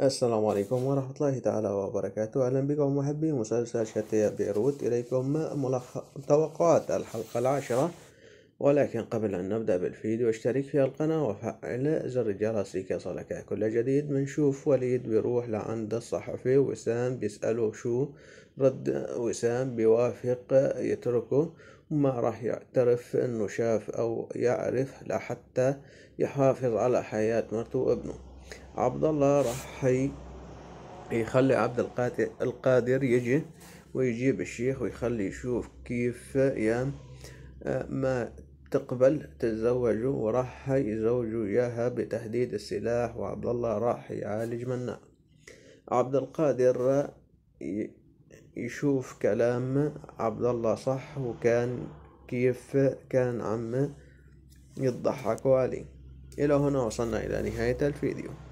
السلام عليكم ورحمة الله تعالى وبركاته أهلا بكم محبي مسلسل شتى بيروت إليكم ملخص توقعات الحلقة العاشرة ولكن قبل أن نبدأ بالفيديو اشترك في القناة وفعل زر الجرس ليصلك كل جديد منشوف وليد بيروح لعند الصحفي وسام بيسأله شو رد وسام بيوافق يتركه ما راح يعترف انه شاف او يعرف لحتى يحافظ على حياة مرته وابنه عبد الله راح يخلي عبد القادر يجي ويجيب الشيخ ويخلي يشوف كيف يا آه، ما تقبل تتزوجه وراح يزوجوا إياها بتهديد السلاح وعبد الله راح يعالج منه عبد القادر يشوف كلام عبد الله صح وكان كيف كان عم يضحكوا عليه إلى هنا وصلنا إلى نهاية الفيديو